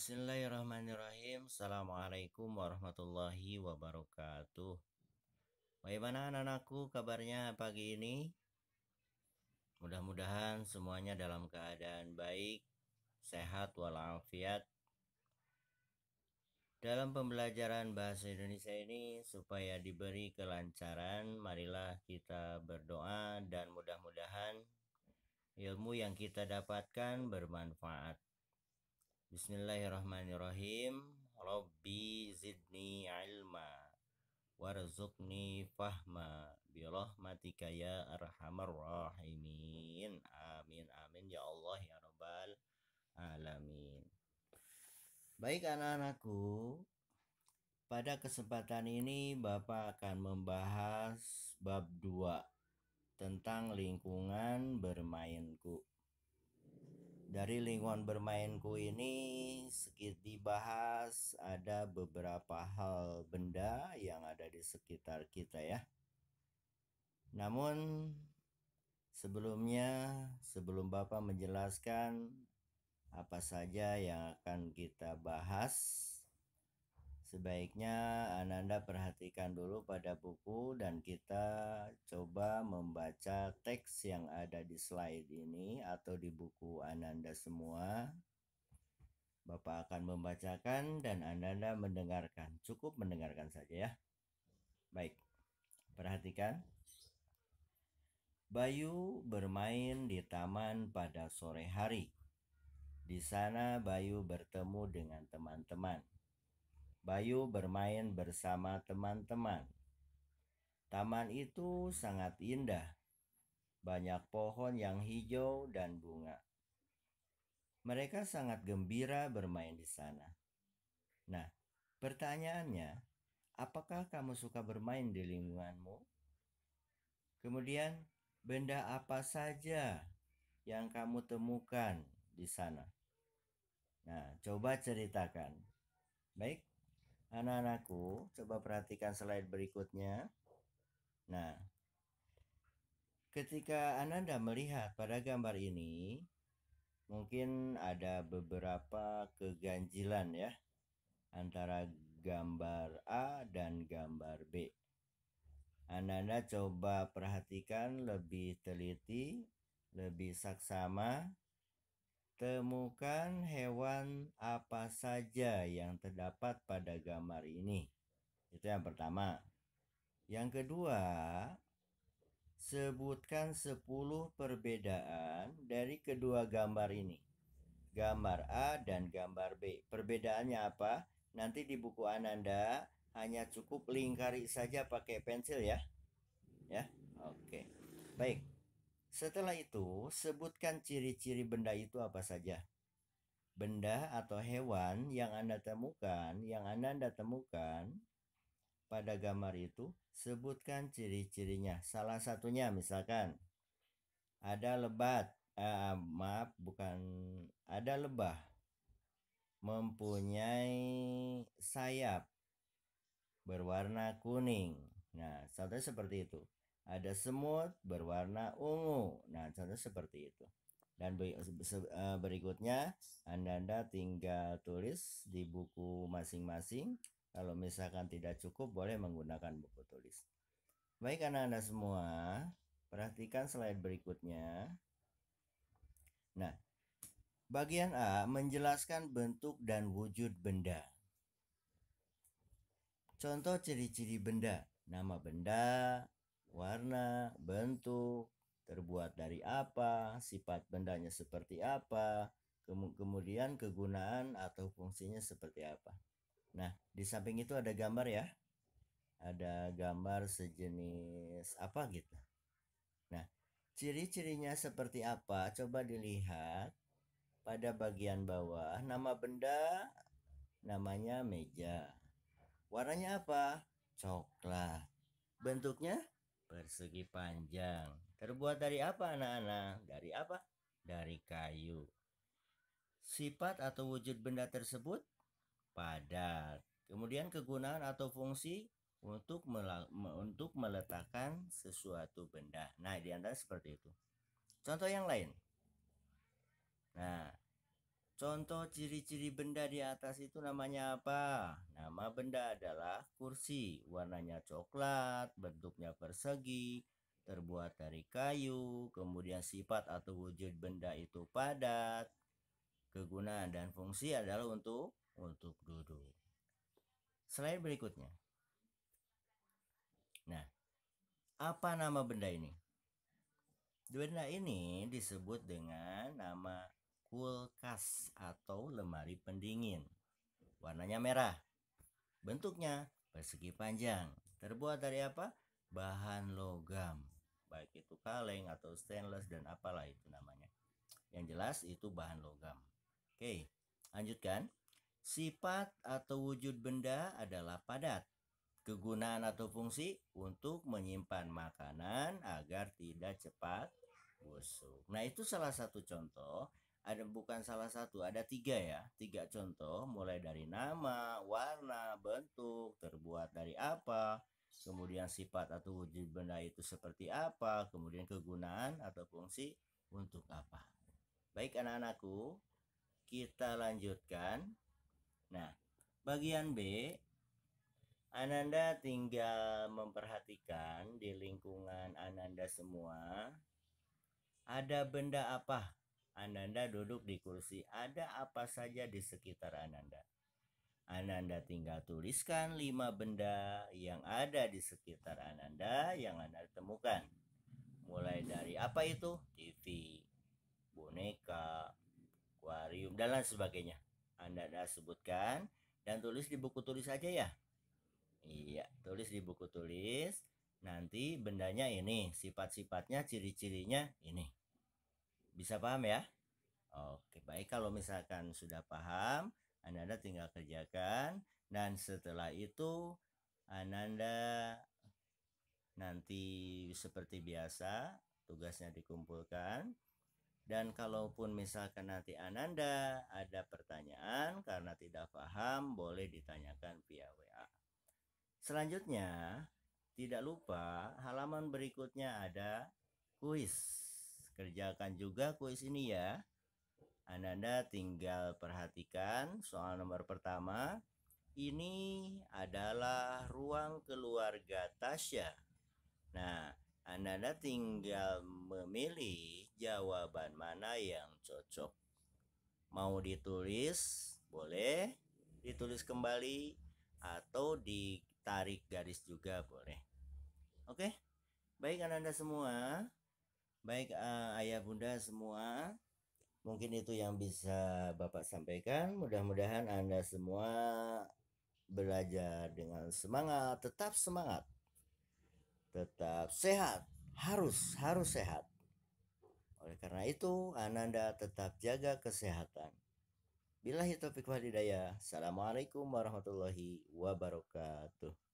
Bismillahirrahmanirrahim. Assalamualaikum warahmatullahi wabarakatuh. Bagaimana anak-anakku kabarnya pagi ini? Mudah-mudahan semuanya dalam keadaan baik, sehat walafiat. Dalam pembelajaran bahasa Indonesia ini supaya diberi kelancaran, marilah kita berdoa dan mudah-mudahan ilmu yang kita dapatkan bermanfaat Bismillahirrahmanirrahim. Rabbi zidni ilma warzuqni fahma bi rahmatika ya arhamar rahimin. Amin amin ya Allah ya rabbal alamin. Baik anak-anakku, pada kesempatan ini Bapak akan membahas bab 2 tentang lingkungan bermainku dari lingkungan bermainku ini sedikit dibahas ada beberapa hal benda yang ada di sekitar kita ya. Namun sebelumnya sebelum Bapak menjelaskan apa saja yang akan kita bahas Sebaiknya Ananda perhatikan dulu pada buku dan kita coba membaca teks yang ada di slide ini atau di buku Ananda semua. Bapak akan membacakan dan Ananda mendengarkan. Cukup mendengarkan saja ya. Baik. Perhatikan. Bayu bermain di taman pada sore hari. Di sana Bayu bertemu dengan teman-teman Bayu bermain bersama teman-teman. Taman itu sangat indah. Banyak pohon yang hijau dan bunga. Mereka sangat gembira bermain di sana. Nah, pertanyaannya, apakah kamu suka bermain di lingkunganmu? Kemudian, benda apa saja yang kamu temukan di sana? Nah, coba ceritakan. Baik. Anak-anakku, coba perhatikan slide berikutnya. Nah, ketika Ananda melihat pada gambar ini, mungkin ada beberapa keganjilan ya antara gambar A dan gambar B. Ananda coba perhatikan lebih teliti, lebih saksama Temukan hewan apa saja yang terdapat pada gambar ini. Itu yang pertama. Yang kedua, sebutkan 10 perbedaan dari kedua gambar ini. Gambar A dan gambar B. Perbedaannya apa? Nanti di buku ananda hanya cukup lingkari saja pakai pensil ya. Ya. Oke. Baik. Setelah itu, sebutkan ciri-ciri benda itu apa saja. Benda atau hewan yang Anda temukan, yang Anda, Anda temukan pada gambar itu, sebutkan ciri-cirinya. Salah satunya misalkan ada lebat, eh, maaf bukan ada lebah mempunyai sayap berwarna kuning. Nah, contohnya seperti itu ada semut berwarna ungu. Nah, contoh seperti itu. Dan eh, berikutnya, Anda-Anda tinggal tulis di buku masing-masing. Kalau misalkan tidak cukup, boleh menggunakan buku tulis. Baik anak anda semua, perhatikan slide berikutnya. Nah, bagian A menjelaskan bentuk dan wujud benda. Contoh ciri-ciri benda, nama benda, warna, bentuk, terbuat dari apa, sifat bendanya seperti apa, kemudian kegunaan atau fungsinya seperti apa. Nah, di samping itu ada gambar ya. Ada gambar sejenis apa gitu. Nah, ciri-cirinya seperti apa? Coba dilihat pada bagian bawah nama benda namanya meja. Warnanya apa? Coklat. Bentuknya Persegi panjang. Terbuat dari apa anak-anak? Dari apa? Dari kayu. Sifat atau wujud benda tersebut padat. Kemudian kegunaan atau fungsi untuk untuk meletakkan sesuatu benda. Nah, di antara seperti itu. Contoh yang lain. Contoh ciri-ciri benda di atas itu namanya apa? Nama benda adalah kursi. Warnanya coklat, bentuknya persegi, terbuat dari kayu, kemudian sifat atau wujud benda itu padat. Kegunaan dan fungsi adalah untuk untuk duduk. Slide berikutnya. Nah, apa nama benda ini? Benda ini disebut dengan nama kulkas kulkas atau lemari pendingin. Warnanya merah. Bentuknya persegi panjang. Terbuat dari apa? Bahan logam. Baik itu kaleng atau stainless dan apalah itu namanya. Yang jelas itu bahan logam. Oke, lanjutkan. Sifat atau wujud benda adalah padat. Kegunaan atau fungsi untuk menyimpan makanan agar tidak cepat busuk. Nah, itu salah satu contoh ada bukan salah satu, ada tiga ya, tiga contoh mulai dari nama, warna, bentuk, terbuat dari apa, kemudian sifat atau wujud benda itu seperti apa, kemudian kegunaan atau fungsi untuk apa. Baik anak-anakku, kita lanjutkan. Nah, bagian B Ananda tinggal memperhatikan di lingkungan Ananda semua ada benda apa Ananda duduk di kursi. Ada apa saja di sekitar Ananda? Ananda tinggal tuliskan lima benda yang ada di sekitar Ananda yang Anda temukan. Mulai dari apa itu? TV, boneka, akuarium dan lain sebagainya. Anda dah sebutkan dan tulis di buku tulis saja ya. Iya, tulis di buku tulis. Nanti bendanya ini, sifat-sifatnya, ciri-cirinya ini. Bisa paham ya? Oke, baik kalau misalkan sudah paham, Ananda tinggal kerjakan dan setelah itu Ananda nanti seperti biasa tugasnya dikumpulkan dan kalaupun misalkan nanti Ananda ada pertanyaan karena tidak paham boleh ditanyakan via WA. Selanjutnya, tidak lupa halaman berikutnya ada kuis. Kerjakan juga kuis ini ya. Ananda tinggal perhatikan soal nomor pertama. Ini adalah ruang keluarga Tasya. Nah, Ananda tinggal memilih jawaban mana yang cocok. Mau ditulis, boleh. Ditulis kembali atau ditarik garis juga boleh. Oke. Okay? Baik Ananda semua, Baik uh, ayah bunda semua, mungkin itu yang bisa Bapak sampaikan. Mudah-mudahan Anda semua belajar dengan semangat, tetap semangat. Tetap sehat, harus harus sehat. Oleh karena itu, Ananda tetap jaga kesehatan. Bila taufiq wadidaya Assalamualaikum warahmatullahi wabarakatuh.